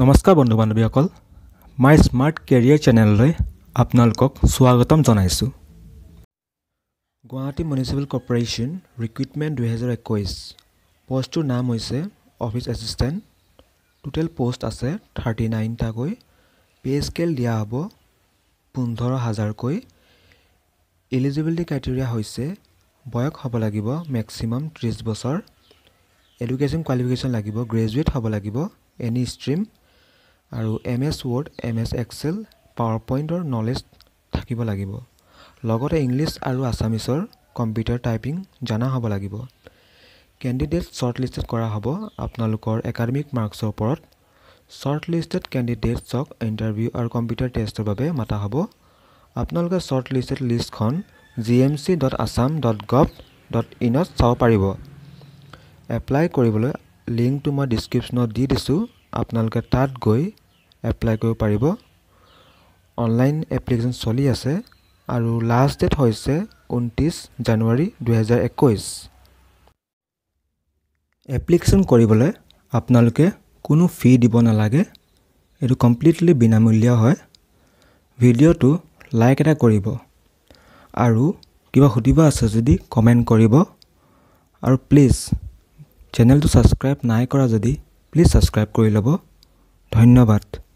নমস্কাৰ বন্ধু বান্ধৱীসকল মাই smart career চেনেললৈ আপোনালোকক স্বাগতম জনাইছোঁ গুৱাহাটী মিউনিচিপেল কৰ্পৰেশ্যন ৰিক্ৰুইটমেণ্ট দুহেজাৰ একৈছ পষ্টটোৰ নাম হৈছে অফিচ এছিষ্টেণ্ট টোটেল পষ্ট আছে থাৰ্টি নাইনটাকৈ পে' স্কেল দিয়া হ'ব পোন্ধৰ হাজাৰকৈ এলিজিবিলিটি ক্ৰাইটেৰিয়া হৈছে বয়স হ'ব লাগিব মেক্সিমাম ত্ৰিছ বছৰ এডুকেশ্যন কোৱালিফিকেশ্যন লাগিব গ্ৰেজুৱেট হ'ব লাগিব এনি ষ্ট্ৰীম আৰু M S Word M S Excel power পইণ্টৰ নলেজ থাকিব লাগিব লগতে ইংলিছ আৰু আছামিছৰ কম্পিউটাৰ টাইপিং জনা হ'ব লাগিব কেণ্ডিডেট শ্বৰ্ট লিষ্টেড কৰা হ'ব আপোনালোকৰ একাডেমিক মাৰ্কছৰ ওপৰত শ্বৰ্ট লিষ্টেড কেণ্ডিডেটছক ইণ্টাৰভিউ আৰু কম্পিউটাৰ টেষ্টৰ বাবে মতা হ'ব আপোনালোকে শ্বৰ্ট লিষ্টেড লিষ্টখন G M C dot Assam dot gov dot ইনত চাব পাৰিব এপ্লাই কৰিবলৈ লিংকটো মই ডিছক্ৰিপশ্যনত দি দিছোঁ আপোনালোকে তাত গৈ এপ্লাই কৰিব পাৰিব অনলাইন এপ্লিকেশ্যন চলি আছে আৰু লাষ্ট ডেট হৈছে ঊনত্ৰিছ জানুৱাৰী দুহেজাৰ একৈছ এপ্লিকেশ্যন কৰিবলৈ আপোনালোকে কোনো ফি দিব নালাগে এইটো কমপ্লিটলি বিনামূলীয়া হয় ভিডিঅ'টো লাইক এটা কৰিব আৰু কিবা সুধিব আছে যদি কমেণ্ট কৰিব আৰু প্লিজ চেনেলটো ছাবস্ক্ৰাইব নাই কৰা যদি প্লিজ ছাবস্ক্ৰাইব কৰি ল'ব ধন্যবাদ